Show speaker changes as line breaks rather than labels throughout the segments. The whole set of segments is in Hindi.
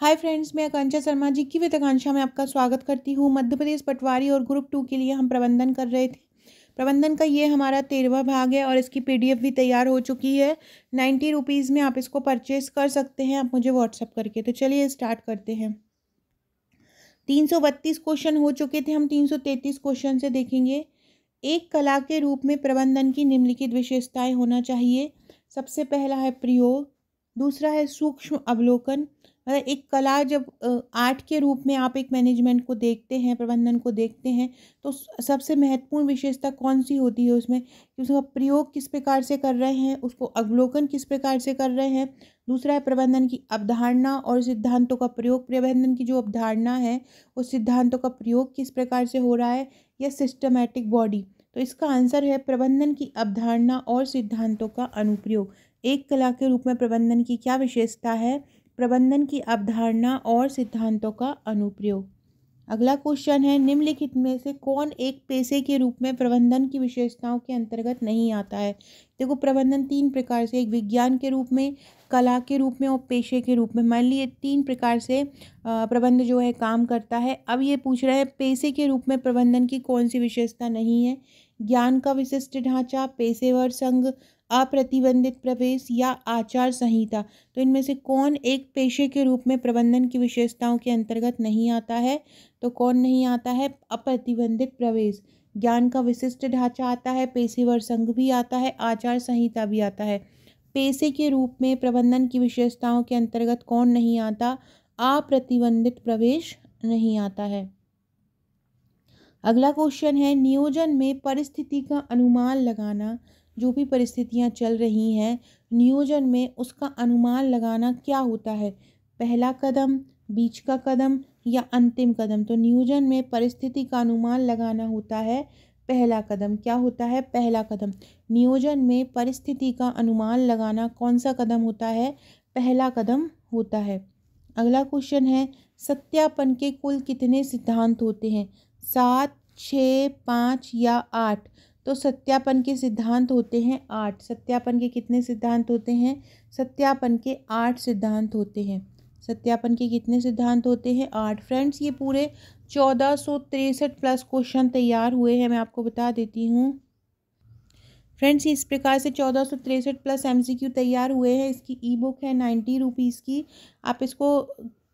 हाय फ्रेंड्स मैं आकांक्षा शर्मा जी की वित्त आकांक्षा में आपका स्वागत करती हूँ मध्य प्रदेश पटवारी और ग्रुप टू के लिए हम प्रबंधन कर रहे थे प्रबंधन का ये हमारा तेरहवा भाग है और इसकी पीडीएफ भी तैयार हो चुकी है नाइन्टी रुपीज़ में आप इसको परचेस कर सकते हैं आप मुझे व्हाट्सअप करके तो चलिए स्टार्ट करते हैं तीन सौ बत्तीस क्वेश्चन हो चुके थे हम तीन सौ क्वेश्चन से देखेंगे एक कला के रूप में प्रबंधन की निम्नलिखित विशेषताएँ होना चाहिए सबसे पहला है प्रयोग दूसरा है सूक्ष्म अवलोकन मतलब एक कला जब आर्ट के रूप में आप एक मैनेजमेंट को देखते हैं प्रबंधन को देखते हैं तो सबसे महत्वपूर्ण विशेषता कौन सी होती है उसमें कि उसका प्रयोग किस प्रकार से कर रहे हैं उसको अवलोकन किस प्रकार से कर रहे हैं दूसरा है प्रबंधन की अवधारणा और सिद्धांतों का प्रयोग प्रबंधन की जो अवधारणा है उस सिद्धांतों का प्रयोग किस प्रकार से हो रहा है या सिस्टमेटिक बॉडी तो इसका आंसर है प्रबंधन की अवधारणा और सिद्धांतों का अनुप्रयोग एक कला के रूप में प्रबंधन की क्या विशेषता है प्रबंधन की अवधारणा और सिद्धांतों का अनुप्रयोग अगला क्वेश्चन है निम्नलिखित में से कौन एक पेशे के रूप में प्रबंधन की विशेषताओं के अंतर्गत नहीं आता है देखो प्रबंधन तीन प्रकार से एक विज्ञान के रूप में कला के रूप में और पेशे के रूप में मान लीजिए तीन प्रकार से प्रबंध जो है काम करता है अब ये पूछ रहा है पेशे के रूप में प्रबंधन की कौन सी विशेषता नहीं है ज्ञान का विशिष्ट ढांचा पेशेवर संघ अप्रतिबंधित प्रवेश या आचार संहिता तो इनमें से कौन एक पेशे के रूप में प्रबंधन की विशेषताओं के अंतर्गत नहीं आता है तो कौन नहीं आता है अप्रतिबंधित प्रवेश ज्ञान का विशिष्ट ढांचा आता है पेशेवर संघ भी आता है आचार संहिता भी आता है पेशे के रूप में प्रबंधन की विशेषताओं के अंतर्गत कौन नहीं आता अप्रतिबंधित प्रवेश नहीं आता है अगला क्वेश्चन है नियोजन में परिस्थिति का अनुमान लगाना जो भी परिस्थितियाँ चल रही हैं नियोजन में उसका अनुमान लगाना क्या होता है पहला कदम बीच का कदम या अंतिम कदम तो नियोजन में परिस्थिति का अनुमान लगाना होता है पहला कदम क्या होता है पहला कदम नियोजन में परिस्थिति का अनुमान लगाना कौन सा कदम होता है पहला कदम होता है अगला क्वेश्चन है सत्यापन के कुल कितने सिद्धांत होते हैं सात छः पाँच या आठ तो सत्यापन के सिद्धांत होते हैं आठ सत्यापन के कितने सिद्धांत होते हैं सत्यापन के आठ सिद्धांत होते हैं सत्यापन के कितने सिद्धांत होते हैं आठ फ्रेंड्स ये पूरे चौदह सौ तिरसठ प्लस क्वेश्चन तैयार हुए हैं मैं आपको बता देती हूँ फ्रेंड्स इस प्रकार से चौदह सौ तिरसठ प्लस एमसीक्यू तैयार हुए हैं इसकी ई बुक है नाइन्टी रुपीज़ की आप इसको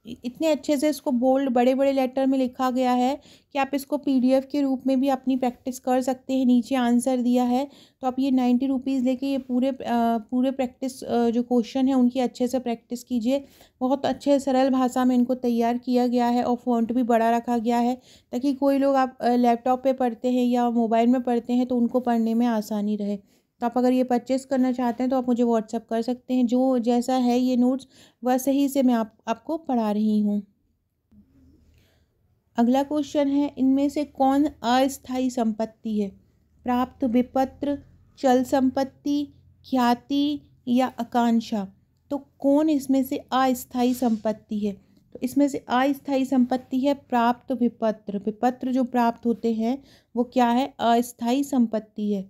इतने अच्छे से इसको बोल्ड बड़े बड़े लेटर में लिखा गया है कि आप इसको पीडीएफ के रूप में भी अपनी प्रैक्टिस कर सकते हैं नीचे आंसर दिया है तो आप ये नाइन्टी रुपीज़ लेके ये पूरे पूरे प्रैक्टिस जो क्वेश्चन है उनकी अच्छे से प्रैक्टिस कीजिए बहुत अच्छे सरल भाषा में इनको तैयार किया गया है और फॉन्ट भी बड़ा रखा गया है ताकि कोई लोग आप लैपटॉप पर पढ़ते हैं या मोबाइल में पढ़ते हैं तो उनको पढ़ने में आसानी रहे तो आप अगर ये परचेस करना चाहते हैं तो आप मुझे व्हाट्सअप कर सकते हैं जो जैसा है ये नोट्स वैसे ही से मैं आप आपको पढ़ा रही हूँ अगला क्वेश्चन है इनमें से कौन अस्थाई संपत्ति है प्राप्त विपत्र चल संपत्ति ख्याति या आकांक्षा तो कौन इसमें से अस्थाई संपत्ति है तो इसमें से अस्थाई संपत्ति है प्राप्त विपत्र विपत्र जो प्राप्त होते हैं वो क्या है अस्थाई संपत्ति है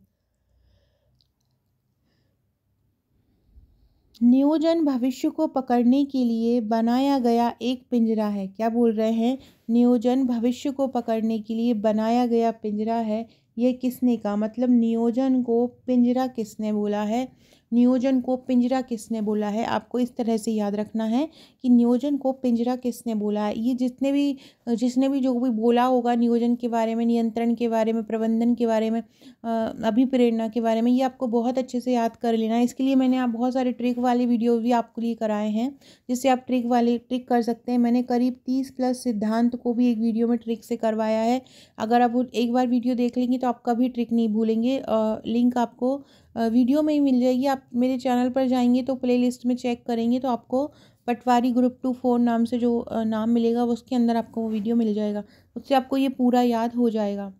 नियोजन भविष्य को पकड़ने के लिए बनाया गया एक पिंजरा है क्या बोल रहे हैं नियोजन भविष्य को पकड़ने के लिए बनाया गया पिंजरा है यह किसने कहा मतलब नियोजन को पिंजरा किसने बोला है नियोजन को पिंजरा किसने बोला है आपको इस तरह से याद रखना है कि नियोजन को पिंजरा किसने बोला है ये जितने भी जिसने भी जो भी बोला होगा नियोजन के बारे में नियंत्रण के बारे में प्रबंधन के बारे में अभिप्रेरणा के बारे में ये आपको बहुत अच्छे से याद कर लेना है इसके लिए मैंने आप बहुत सारे ट्रिक वाले वीडियो भी आपके लिए कराए हैं जिससे आप ट्रिक वाले ट्रिक कर सकते हैं मैंने करीब तीस प्लस सिद्धांत को भी एक वीडियो में ट्रिक से करवाया है अगर आप एक बार वीडियो देख लेंगे तो आप कभी ट्रिक नहीं भूलेंगे लिंक आपको वीडियो में ही मिल जाएगी आप मेरे चैनल पर जाएंगे तो प्लेलिस्ट में चेक करेंगे तो आपको पटवारी ग्रुप टू फोर नाम से जो नाम मिलेगा उसके अंदर आपको वो वीडियो मिल जाएगा उससे आपको ये पूरा याद हो जाएगा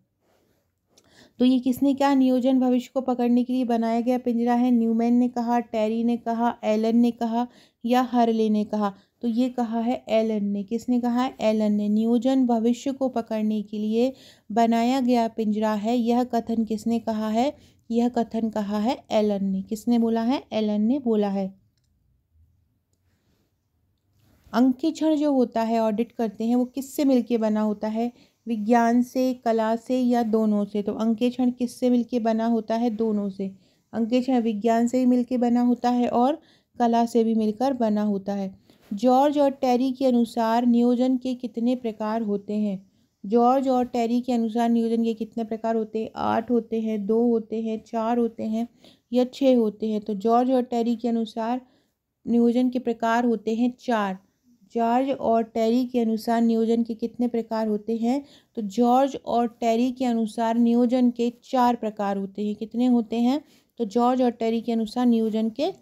तो ये किसने क्या नियोजन भविष्य को पकड़ने के लिए बनाया गया पिंजरा है न्यूमैन ने कहा टेरी ने कहा एलन ने कहा या हरले ने कहा तो ये कहा है एलन ने किसने कहा है एलन ने नियोजन भविष्य को पकड़ने के लिए बनाया गया पिंजरा है यह कथन किसने कहा है यह कथन कहा है एलन ने किसने बोला है एलन ने बोला है अंकिक्षण जो होता है ऑडिट करते हैं वो किससे मिलके बना होता है विज्ञान से कला से या दोनों से तो क्षण किससे मिलके बना होता है दोनों से अंकेक्षण विज्ञान से ही मिलके बना होता है और कला से भी मिलकर बना होता है जॉर्ज और टेरी के अनुसार नियोजन के कितने प्रकार होते हैं जॉर्ज और टेरी के अनुसार नियोजन के कितने प्रकार होते हैं आठ होते हैं दो होते हैं चार होते हैं या छः होते हैं तो जॉर्ज और टेरी के अनुसार नियोजन के प्रकार होते हैं चार जॉर्ज और टेरी के अनुसार नियोजन के कितने प्रकार होते हैं तो जॉर्ज और टेरी के अनुसार नियोजन के चार प्रकार होते हैं कितने होते हैं तो जॉर्ज और टेरी के अनुसार नियोजन के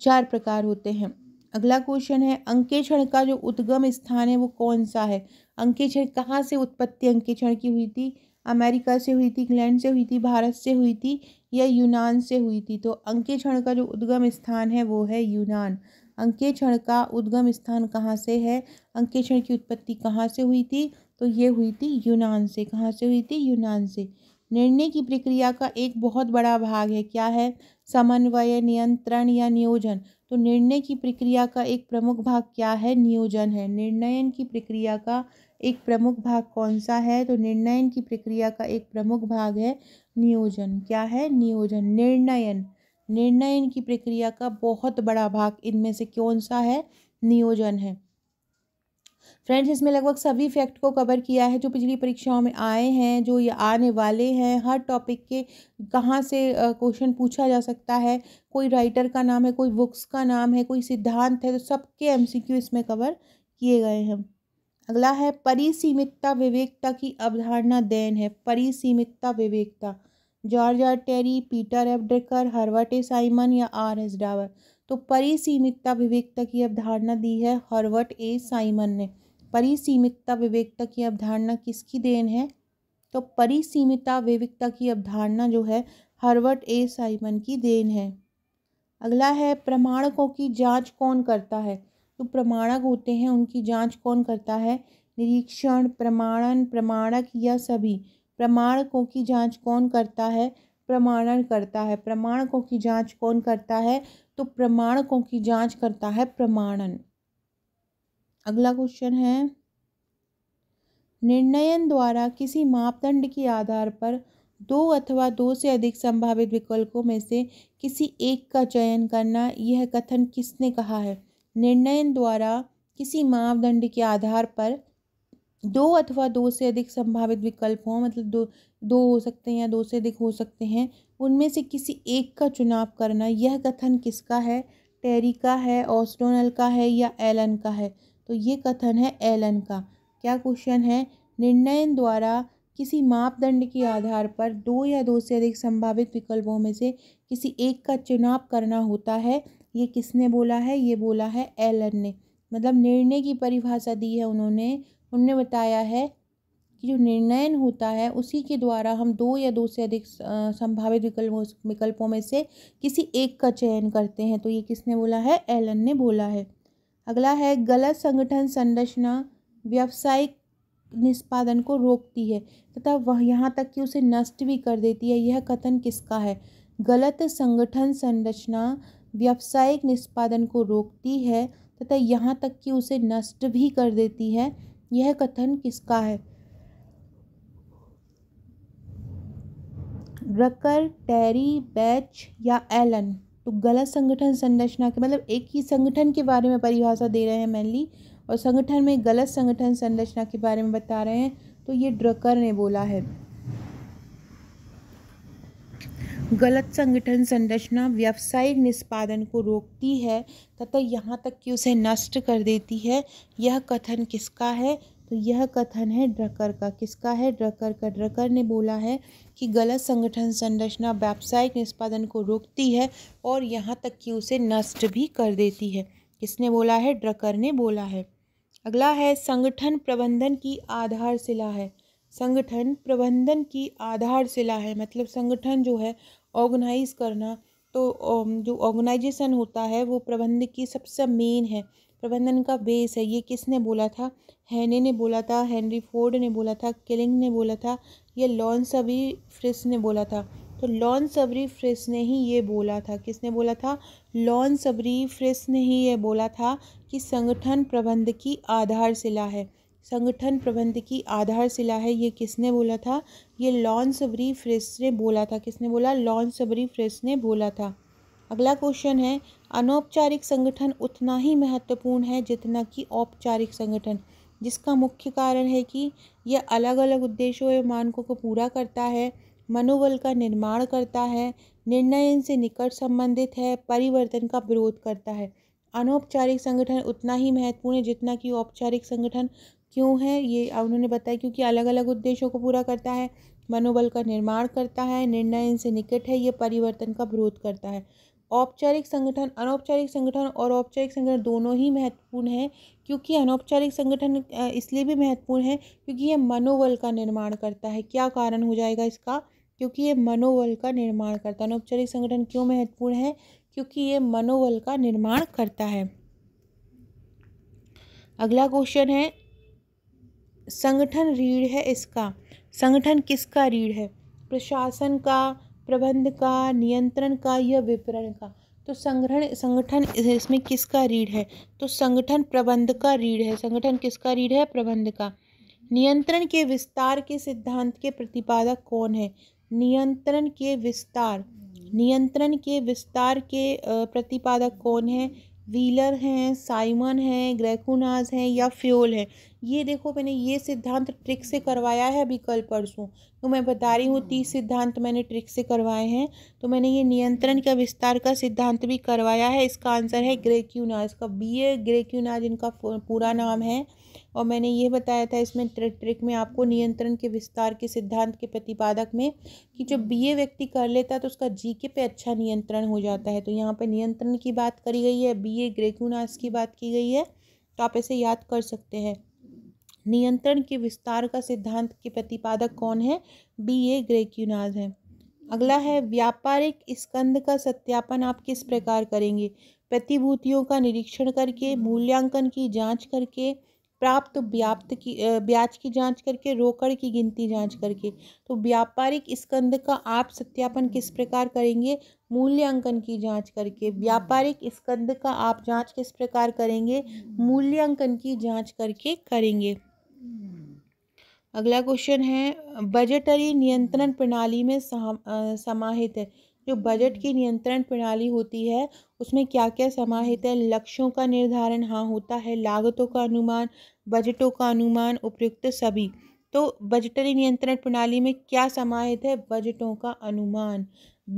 चार प्रकार होते हैं अगला क्वेश्चन है अंकेक्षण का जो उद्गम स्थान है वो कौन सा है अंकेक्षण कहाँ से उत्पत्ति अंकेक्षण की हुई थी अमेरिका से हुई थी इंग्लैंड से हुई थी भारत से हुई थी या यूनान से हुई थी तो अंकेक्षण का जो उद्गम स्थान है वो है यूनान अंकेक्षण का उद्गम स्थान कहाँ से है अंकेक्षण की उत्पत्ति कहाँ से हुई थी तो ये हुई थी यूनान से कहाँ से हुई थी यूनान से निर्णय की प्रक्रिया का एक बहुत बड़ा भाग है क्या है समन्वय नियंत्रण या नियोजन तो निर्णय की प्रक्रिया का एक प्रमुख भाग क्या है नियोजन है निर्णयन की प्रक्रिया का एक प्रमुख भाग कौन सा है तो निर्णयन की प्रक्रिया का एक प्रमुख भाग है नियोजन क्या है नियोजन निर्णयन निर्णय की प्रक्रिया का बहुत बड़ा भाग इनमें से कौन सा है नियोजन है फ्रेंड्स इसमें लगभग सभी फैक्ट को कवर किया है जो पिछली परीक्षाओं में आए हैं जो ये आने वाले हैं हर टॉपिक के कहाँ से क्वेश्चन पूछा जा सकता है कोई राइटर का नाम है कोई बुक्स का नाम है कोई सिद्धांत है तो सबके एम इसमें कवर किए गए हैं अगला है परिसीमितता विवेकता की अवधारणा देन है परिसीमितता विवेकता George R Terry Peter F Drucker Herbert A Simon या आर एस डावर तो परिसीमितता विवेकता की अवधारणा दी है हर्वर्ट ए साइमन ने परिसीमितता विवेकता की अवधारणा किसकी देन है तो परिसीमिता विवेकता की अवधारणा जो है हर्वर्ट ए साइमन की देन है अगला है प्रमाणकों की जांच कौन करता है तो प्रमाणक होते हैं उनकी जांच कौन करता है निरीक्षण प्रमाणन प्रमाणक या सभी प्रमाणकों की जांच कौन करता है प्रमाणन करता है प्रमाणकों की जांच कौन करता है तो प्रमाणकों की जांच करता है प्रमाणन अगला क्वेश्चन है निर्णयन द्वारा किसी मापदंड के आधार पर दो अथवा दो से अधिक संभावित विकल्पों में से किसी एक का चयन करना यह कथन किसने कहा है निर्णयन द्वारा किसी मापदंड के आधार पर दो अथवा दो से अधिक संभावित विकल्प हों मतलब दो दो हो सकते हैं या दो से अधिक हो सकते हैं उनमें से किसी एक का चुनाव करना यह कथन किसका है टेरी का है ऑस्टोनल का है या एलन का है तो ये कथन है एलन का क्या क्वेश्चन है निर्णयन द्वारा किसी मापदंड के आधार पर दो या दो से अधिक संभावित विकल्पों में से किसी एक का चुनाव करना होता है ये किसने बोला है ये बोला है एलन ने मतलब निर्णय की परिभाषा दी है उन्होंने उनने बताया है कि जो निर्णयन होता है उसी के द्वारा हम दो या दो से अधिक संभावित विकल्पों विकल्पों में से किसी एक का चयन करते हैं तो ये किसने बोला है एलन ने बोला है अगला है गलत संगठन संरचना व्यावसायिक निष्पादन को रोकती है तथा वह यहाँ तक कि उसे नष्ट भी कर देती है यह कथन किसका है गलत संगठन संरचना व्यावसायिक निष्पादन को रोकती है तथा यहाँ तक कि उसे नष्ट भी कर देती है यह कथन किसका है रकर टेरी बैच या एलन तो गलत संगठन संरचना के मतलब एक ही संगठन के बारे में परिभाषा दे रहे हैं मैनली और संगठन में गलत संगठन संरचना के बारे में बता रहे हैं तो ये ड्रकर ने बोला है गलत संगठन संरचना व्यावसायिक निष्पादन को रोकती है तथा यहाँ तक कि उसे नष्ट कर देती है यह कथन किसका है तो यह कथन है ड्रकर का किसका है ड्रकर का ड्रकर ने बोला है कि गलत संगठन संरचना व्यावसायिक निष्पादन को रोकती है और यहाँ तक कि उसे नष्ट भी कर देती है किसने बोला है ड्रकर ने बोला है अगला है संगठन प्रबंधन की आधारशिला है संगठन प्रबंधन की आधारशिला है मतलब संगठन जो है ऑर्गेनाइज़ करना तो जो ऑर्गेनाइजेशन होता है वो प्रबंध की सबसे मेन है प्रबंधन का बेस है ये किसने बोला था हैने ने बोला था हेनरी फोर्ड ने बोला था किलिंग ने बोला था ये लॉन सबरी फ्रिस ने बोला था तो लॉन सबरी फ्रिस ने ही ये बोला था किसने बोला था लॉन सबरी फ्रिस ने ही ये बोला था कि संगठन प्रबंध की आधारशिला है संगठन प्रबंध की आधारशिला है ये किसने बोला था ये लॉन सबरी फ्रेस ने बोला था किसने बोला लॉन्स सबरी फ्रेस ने बोला था अगला क्वेश्चन है अनौपचारिक संगठन उतना ही महत्वपूर्ण है जितना कि औपचारिक संगठन जिसका मुख्य कारण है कि यह अलग अलग उद्देश्यों एवं मानकों को पूरा करता है मनोबल का निर्माण करता है निर्णय से निकट संबंधित है परिवर्तन का विरोध करता है अनौपचारिक संगठन उतना ही महत्वपूर्ण है जितना कि औपचारिक संगठन क्यों है ये उन्होंने बताया क्योंकि अलग अलग उद्देश्यों को पूरा करता है मनोबल का निर्माण करता है निर्णय इनसे निकट है ये परिवर्तन का विरोध करता है औपचारिक संगठन अनौपचारिक संगठन और औपचारिक संगठन दोनों ही महत्वपूर्ण हैं क्योंकि अनौपचारिक संगठन इसलिए भी महत्वपूर्ण है क्योंकि ये मनोबल का निर्माण करता है क्या कारण हो जाएगा इसका क्योंकि ये मनोबल का निर्माण करता है अनौपचारिक संगठन क्यों महत्वपूर्ण है क्योंकि ये मनोबल का निर्माण करता है अगला क्वेश्चन है संगठन रीढ़ है इसका संगठन किसका रीढ़ है प्रशासन का प्रबंध का नियंत्रण का या विपणन का तो संग्रहण संगठन इसमें किसका रीढ़ है तो संगठन प्रबंध का रीढ़ है संगठन किसका रीढ़ है प्रबंध का नियंत्रण के विस्तार के सिद्धांत के प्रतिपादक कौन है नियंत्रण के विस्तार नियंत्रण के विस्तार के प्रतिपादक कौन है व्हीलर हैं साइमन हैं ग्रेकुनाज हैं या फ्योल हैं ये देखो मैंने ये सिद्धांत ट्रिक से करवाया है अभी कल परसों तो मैं बता रही हूँ तीस सिद्धांत मैंने ट्रिक से करवाए हैं तो मैंने ये नियंत्रण का विस्तार का सिद्धांत भी करवाया है इसका आंसर है ग्रेक्यूनाज का बी ए ग्रेक्यूनाज इनका पूरा नाम है और मैंने ये बताया था इसमें ट्रिक ट्रिक में आपको नियंत्रण के विस्तार के सिद्धांत के प्रतिपादक में कि जो बी व्यक्ति कर लेता है तो उसका जी के पे अच्छा नियंत्रण हो जाता है तो यहाँ पर नियंत्रण की बात करी गई है बी ए ग्रेक्यूनास की बात की गई है तो आप ऐसे याद कर सकते हैं नियंत्रण के विस्तार का सिद्धांत के प्रतिपादक कौन है बी ए ग्रेक्यूनास है अगला है व्यापारिक स्कंद का सत्यापन आप किस प्रकार करेंगे प्रतिभूतियों का निरीक्षण करके मूल्यांकन की जांच करके प्राप्त व्याप्त की ब्याज की जांच करके रोकड़ की गिनती जांच करके तो व्यापारिक स्कंद का आप सत्यापन किस प्रकार करेंगे मूल्यांकन की जांच करके व्यापारिक स्कंद का आप जांच किस प्रकार करेंगे मूल्यांकन की जांच करके करेंगे अगला क्वेश्चन है बजटरी नियंत्रण प्रणाली में समाहित है जो बजट की नियंत्रण प्रणाली होती है उसमें क्या क्या समाहित है लक्ष्यों का निर्धारण हाँ होता है लागतों का अनुमान बजटों का अनुमान उपयुक्त सभी तो बजटरी नियंत्रण प्रणाली में क्या समाहित है बजटों का अनुमान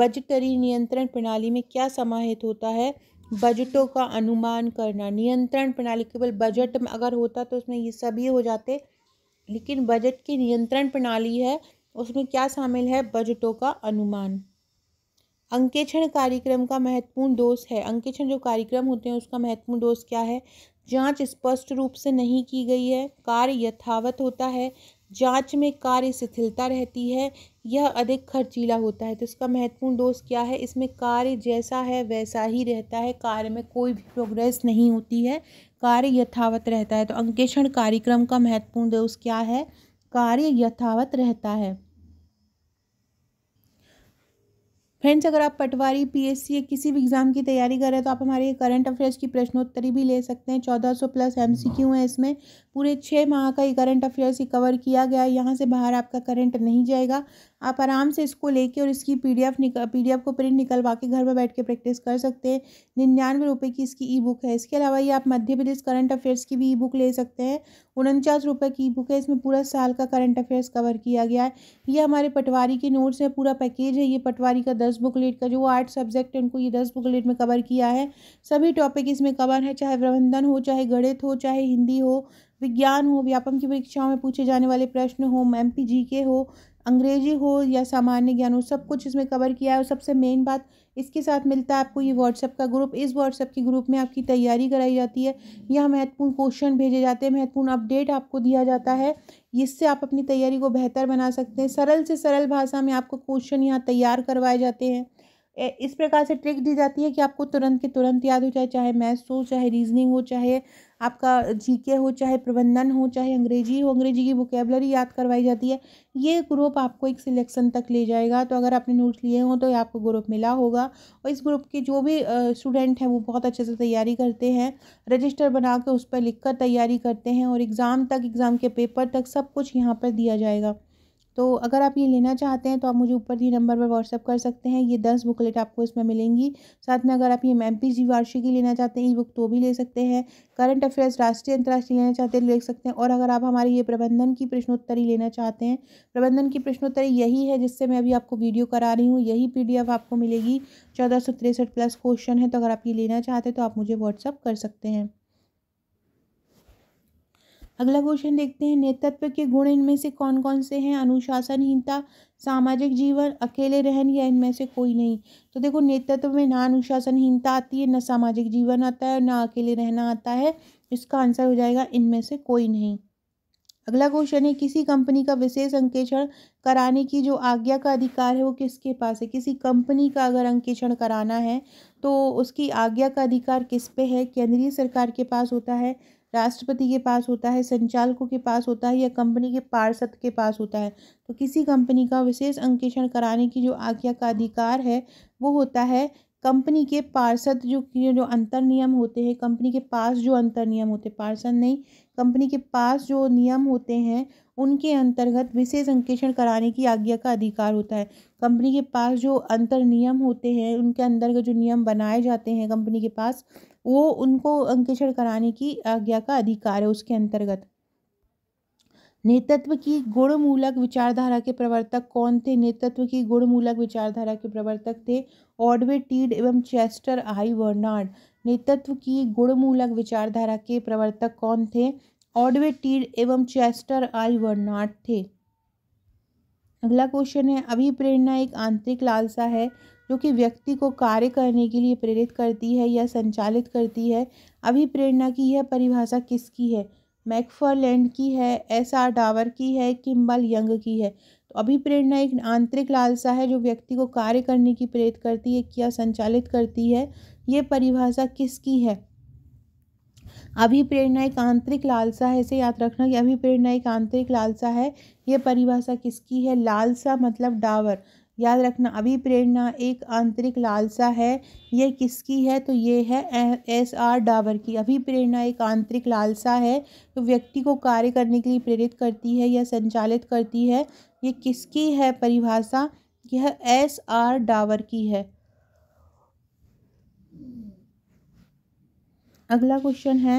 बजटरी नियंत्रण प्रणाली में क्या समाहित होता है बजटों का अनुमान करना नियंत्रण प्रणाली केवल बजट में अगर होता तो उसमें ये सभी हो जाते लेकिन बजट की नियंत्रण प्रणाली है उसमें क्या शामिल है बजटों का अनुमान अंकेक्षण कार्यक्रम का महत्वपूर्ण दोष है अंकेक्षण जो कार्यक्रम होते हैं उसका महत्वपूर्ण दोष क्या है जांच स्पष्ट रूप से नहीं की गई है कार्य यथावत होता है जांच में कार्य शिथिलता रहती है यह अधिक खर्चीला होता है तो इसका महत्वपूर्ण दोष क्या है इसमें कार्य जैसा है वैसा ही रहता है कार्य में कोई भी प्रोग्रेस नहीं होती है कार्य यथावत रहता है तो अंकेक्षण कार्यक्रम का महत्वपूर्ण दोष क्या है कार्य यथावत रहता है फ्रेंड्स अगर आप पटवारी पीएससी या किसी भी एग्ज़ाम की तैयारी कर रहे हैं तो आप हमारे करंट अफेयर्स की प्रश्नोत्तरी भी ले सकते हैं चौदह सौ प्लस एम सी क्यू है इसमें पूरे छः माह का ये करंट अफेयर्स ही कवर किया गया है यहाँ से बाहर आपका करंट नहीं जाएगा आप आराम से इसको लेके और इसकी P D F P D F को प्रिंट निकलवा के घर पर बैठ के प्रैक्टिस कर सकते हैं निन्यानवे रुपये की इसकी ई बुक है इसके अलावा ये आप मध्य प्रदेश करंट अफेयर्स की भी ई बुक ले सकते हैं उनचास रुपये की ई बुक है इसमें पूरा साल का करंट अफेयर्स कवर किया गया है ये हमारे पटवारी के नोट्स हैं पूरा पैकेज है ये पटवारी का दस बुकलेट का जो आठ सब्जेक्ट है उनको ये दस बुकलेट में कवर किया है सभी टॉपिक इसमें कवर है चाहे प्रबंधन हो चाहे गणित हो चाहे हिंदी हो विज्ञान हो व्यापम की परीक्षाओं में पूछे जाने वाले प्रश्न हो एम पी जी के हो अंग्रेजी हो या सामान्य ज्ञान हो सब कुछ इसमें कवर किया है और सबसे मेन बात इसके साथ मिलता है आपको ये व्हाट्सअप का ग्रुप इस व्हाट्सएप के ग्रुप में आपकी तैयारी कराई जाती है यहाँ महत्वपूर्ण क्वेश्चन भेजे जाते हैं महत्वपूर्ण अपडेट आपको दिया जाता है इससे आप अपनी तैयारी को बेहतर बना सकते हैं सरल से सरल भाषा में आपको क्वेश्चन यहाँ तैयार करवाए जाते हैं इस प्रकार से ट्रिक दी जाती है कि आपको तुरंत के तुरंत याद हो जाए चाहे मैथ्स हो चाहे रीजनिंग हो चाहे आपका जी के हो चाहे प्रबंधन हो चाहे अंग्रेजी हो अंग्रेजी की वोकेबलरी याद करवाई जाती है ये ग्रुप आपको एक सिलेक्शन तक ले जाएगा तो अगर आपने नोट्स लिए हों तो आपको ग्रुप मिला होगा और इस ग्रुप के जो भी स्टूडेंट हैं वो बहुत अच्छे से तैयारी करते हैं रजिस्टर बना के उस पर लिख कर तैयारी करते हैं और एग्ज़ाम तक एग्ज़ाम के पेपर तक सब कुछ यहाँ पर दिया जाएगा तो अगर आप ये लेना चाहते हैं तो आप मुझे ऊपर दिए नंबर पर व्हाट्सअप कर सकते हैं ये दस बुकलेट आपको इसमें मिलेंगी साथ में अगर आप ये एम पी जी वार्षिकी लेना चाहते हैं ई बुक तो भी ले सकते हैं करंट अफेयर्स राष्ट्रीय अंतर्राष्ट्रीय लेना चाहते हैं तो ले सकते हैं और अगर आप हमारी ये प्रबंधन की प्रश्नोत्तरी लेना चाहते हैं प्रबंधन की प्रश्नोत्तरी यही है जिससे मैं अभी आपको वीडियो करा रही हूँ यही पी आपको मिलेगी चौदह सौ तिरसठ प्लस क्वेश्चन है तो अगर आप ये लेना चाहते हैं तो आप मुझे व्हाट्सअप कर सकते हैं अगला क्वेश्चन देखते हैं नेतृत्व के गुण इनमें से कौन कौन से हैं अनुशासनहीनता सामाजिक जीवन अकेले रहन या इनमें से कोई नहीं तो देखो नेतृत्व में ना अनुशासनहीनता आती है ना सामाजिक जीवन आता है ना अकेले रहना आता है इसका आंसर हो जाएगा इनमें से कोई नहीं अगला क्वेश्चन है किसी कंपनी का विशेष अंकेक्षण कराने की जो आज्ञा का अधिकार है वो किसके पास है किसी कंपनी का अगर अंकेक्षण कराना है तो उसकी आज्ञा का अधिकार किस पे है केंद्रीय सरकार के पास होता है राष्ट्रपति के पास होता है संचालकों के पास होता है या कंपनी के पार्षद के पास होता है तो किसी कंपनी का विशेष अंकेक्षण कराने की जो आज्ञा का अधिकार है वो होता है कंपनी के पार्षद जो जो अंतर नियम होते हैं कंपनी के पास जो अंतर नियम होते हैं पार्षद नहीं कंपनी के पास जो नियम होते हैं उनके अंतर्गत विशेष अंकेक्षण कराने की आज्ञा का अधिकार होता है कंपनी के पास जो अंतर नियम होते हैं उनके अंतर्गत जो नियम बनाए जाते हैं कंपनी के पास वो उनको अंकेक्षण कराने की आज्ञा का अधिकार है उसके अंतर्गत नेतृत्व की गुणमूलक विचारधारा के प्रवर्तक कौन थे नेतृत्व की गुणमूलक विचारधारा के प्रवर्तक थे ऑडवे टीड एवं चेस्टर आई वर्नार्ड नेतृत्व की गुणमूलक विचारधारा के प्रवर्तक कौन थे ऑडवे टीड एवं चेस्टर आई वर्नाट थे अगला क्वेश्चन है अभिप्रेरणा एक आंतरिक लालसा है जो कि व्यक्ति को कार्य करने के लिए प्रेरित करती है या संचालित करती है अभिप्रेरणा की यह परिभाषा किसकी है मैकफरलैंड की है एस आर डावर की है किम्बल यंग की है तो अभिप्रेरणा एक आंतरिक लालसा है जो व्यक्ति को कार्य करने की प्रेरित करती है या संचालित करती है ये परिभाषा किसकी है अभिप्रेरणा एक आंतरिक लालसा है इसे याद रखना कि अभिप्रेरणा एक आंतरिक लालसा है यह परिभाषा किसकी है लालसा मतलब डावर याद रखना अभिप्रेरणा एक आंतरिक लालसा है यह किसकी है तो ये है एस आर डावर की अभिप्रेरणा एक आंतरिक लालसा है तो व्यक्ति को कार्य करने के लिए प्रेरित करती है या संचालित करती है ये किसकी है परिभाषा यह एस आर डावर की है अगला क्वेश्चन है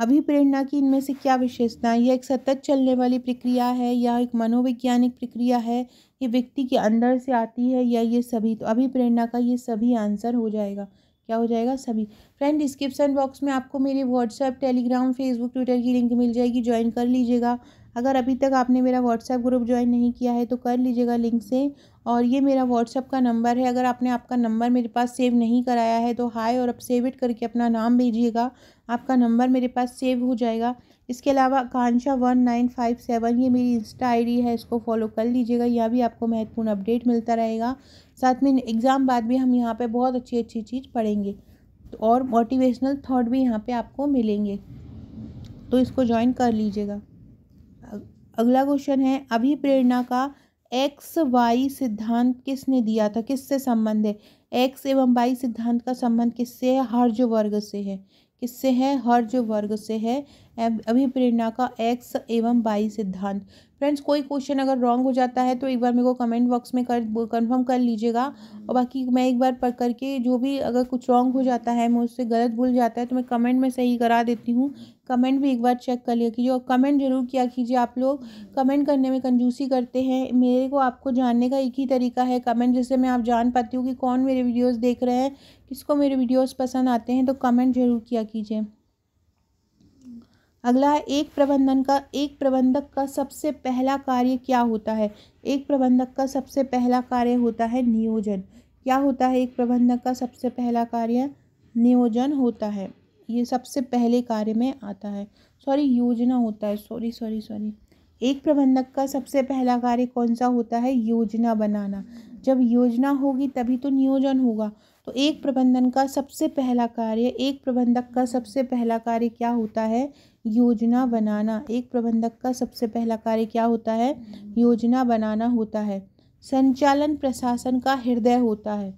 अभिप्रेरणा की इनमें से क्या विशेषता यह एक सतत चलने वाली प्रक्रिया है यह एक मनोवैज्ञानिक प्रक्रिया है ये व्यक्ति के अंदर से आती है या ये सभी तो अभिप्रेरणा का ये सभी आंसर हो जाएगा क्या हो जाएगा सभी फ्रेंड डिस्क्रिप्शन बॉक्स में आपको मेरे व्हाट्सएप टेलीग्राम फेसबुक ट्विटर की लिंक मिल जाएगी ज्वाइन कर लीजिएगा अगर अभी तक आपने मेरा व्हाट्सएप ग्रुप ज्वाइन नहीं किया है तो कर लीजिएगा लिंक से और ये मेरा व्हाट्सएप का नंबर है अगर आपने आपका नंबर मेरे पास सेव नहीं कराया है तो हाय और अब सेव इट करके अपना नाम भेजिएगा आपका नंबर मेरे पास सेव हो जाएगा इसके अलावा कांशा वन नाइन फाइव सेवन ये मेरी इंस्टा आईडी है इसको फॉलो कर लीजिएगा यह भी आपको महत्वपूर्ण अपडेट मिलता रहेगा साथ में एग्ज़ाम बाद भी हम यहाँ पर बहुत अच्छी अच्छी चीज़ पढ़ेंगे और मोटिवेशनल थाट भी यहाँ पर आपको मिलेंगे तो इसको ज्वाइन कर लीजिएगा अगला क्वेश्चन है अभिप्रेरणा का एक्स वाई सिद्धांत किसने दिया था किससे संबंध है एक्स एवं वाई सिद्धांत का संबंध किससे है हर्ज वर्ग से है किससे है हर्ज वर्ग से है अभिप्रेरणा का एक्स एवं बाई सिद्धांत फ्रेंड्स कोई क्वेश्चन अगर रॉन्ग हो जाता है तो एक बार मेरे को कमेंट बॉक्स में कर कन्फर्म कर लीजिएगा और बाकी मैं एक बार पढ़ करके जो भी अगर कुछ रॉन्ग हो जाता है मुझसे गलत भूल जाता है तो मैं कमेंट में सही करा देती हूँ कमेंट भी एक बार चेक कर लिया कीजिए और कमेंट जरूर किया कीजिए आप लोग कमेंट करने में कंजूसी करते हैं मेरे को आपको जानने का एक ही तरीका है कमेंट जिससे मैं आप जान पाती हूँ कि कौन मेरे वीडियोज़ देख रहे हैं किसको मेरे वीडियोज़ पसंद आते हैं तो कमेंट ज़रूर किया कीजिए अगला है एक प्रबंधन का एक प्रबंधक का सबसे पहला कार्य क्या होता है एक प्रबंधक का सबसे पहला कार्य होता है नियोजन क्या होता है एक प्रबंधक का सबसे पहला कार्य नियोजन होता है ये सबसे पहले कार्य में आता है सॉरी योजना होता है सॉरी सॉरी सॉरी एक प्रबंधक का सबसे पहला कार्य कौन सा होता है योजना बनाना जब योजना होगी तभी तो नियोजन होगा तो एक प्रबंधन का सबसे पहला कार्य एक प्रबंधक का सबसे पहला कार्य क्या होता है योजना बनाना एक प्रबंधक का सबसे पहला कार्य क्या होता है योजना बनाना होता है संचालन प्रशासन का हृदय होता है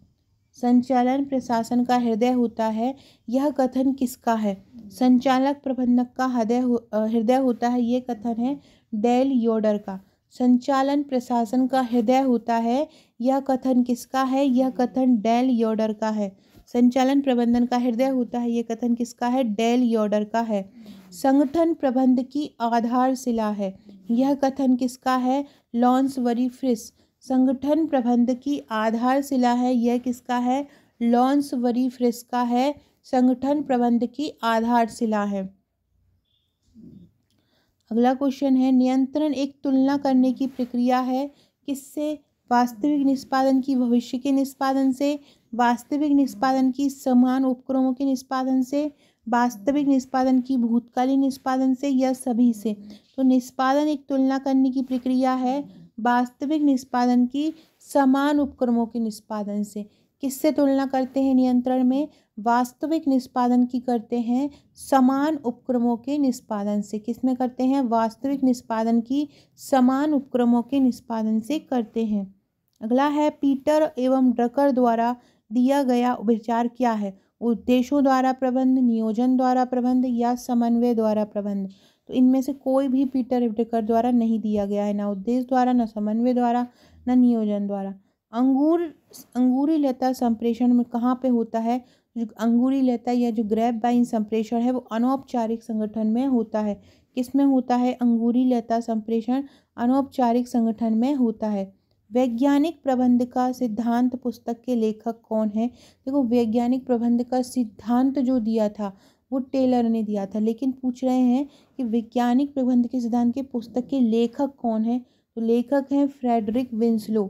संचालन प्रशासन का हृदय होता है यह कथन किसका है संचालक प्रबंधक का हृदय हृदय होता है यह कथन है डेल योडर का संचालन प्रशासन का हृदय होता है यह कथन किसका है यह कथन डेल योडर का है संचालन प्रबंधन का हृदय होता है यह कथन किसका है डेल योडर का है संगठन प्रबंध की आधारशिला है यह कथन किसका है लॉन्स वरी फ्रिस संगठन प्रबंध की आधारशिला है यह किसका है लॉन्स वरी फ्रिस का है संगठन प्रबंध की आधारशिला है अगला क्वेश्चन है नियंत्रण एक तुलना करने की प्रक्रिया है किससे वास्तविक निष्पादन की भविष्य के निष्पादन से वास्तविक निष्पादन की समान उपक्रमों के निष्पादन से वास्तविक निष्पादन की भूतकालीन निष्पादन से या सभी से तो निष्पादन एक तुलना करने की प्रक्रिया है वास्तविक निष्पादन की समान उपक्रमों के निष्पादन से किससे तुलना करते हैं नियंत्रण में वास्तविक निष्पादन की करते हैं समान उपक्रमों के निष्पादन से किसमें करते हैं वास्तविक निष्पादन की समान उपक्रमों के निष्पादन से करते हैं अगला है पीटर एवं ड्रकर द्वारा दिया गया विचार क्या है उद्देश्यों द्वारा प्रबंध नियोजन द्वारा प्रबंध या समन्वय द्वारा प्रबंध तो इनमें से कोई भी पीटर ड्रकर द्वारा नहीं दिया गया है ना उद्देश्य द्वारा ना समन्वय द्वारा ना नियोजन द्वारा अंगूर अंगूरी लता संप्रेषण में कहाँ पे होता है जो अंगूरी लता या जो ग्रैप बाइन संप्रेषण है वो अनौपचारिक संगठन में होता है किस में होता है अंगूरी लता संप्रेषण अनौपचारिक संगठन में होता है वैज्ञानिक प्रबंध का सिद्धांत पुस्तक के लेखक कौन है देखो वैज्ञानिक प्रबंध का सिद्धांत जो दिया था वो टेलर ने दिया था लेकिन पूछ रहे हैं कि वैज्ञानिक प्रबंध के सिद्धांत के पुस्तक के लेखक कौन है तो लेखक हैं फ्रेडरिक विंसलो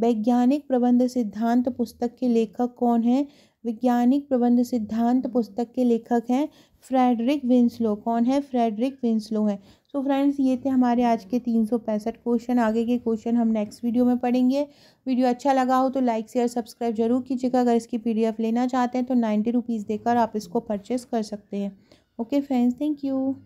वैज्ञानिक प्रबंध सिद्धांत पुस्तक के लेखक कौन हैं वैज्ञानिक प्रबंध सिद्धांत पुस्तक के लेखक हैं फ्रेडरिक विंस्लो कौन है फ्रेडरिक विंस्लो हैं सो फ्रेंड्स ये थे हमारे आज के तीन सौ पैंसठ क्वेश्चन आगे के क्वेश्चन हम नेक्स्ट वीडियो में पढ़ेंगे वीडियो अच्छा लगा हो तो लाइक शेयर सब्सक्राइब जरूर कीजिएगा अगर इसकी पी लेना चाहते हैं तो नाइन्टी रुपीज़ देकर आप इसको परचेस कर सकते हैं ओके फ्रेंड्स थैंक यू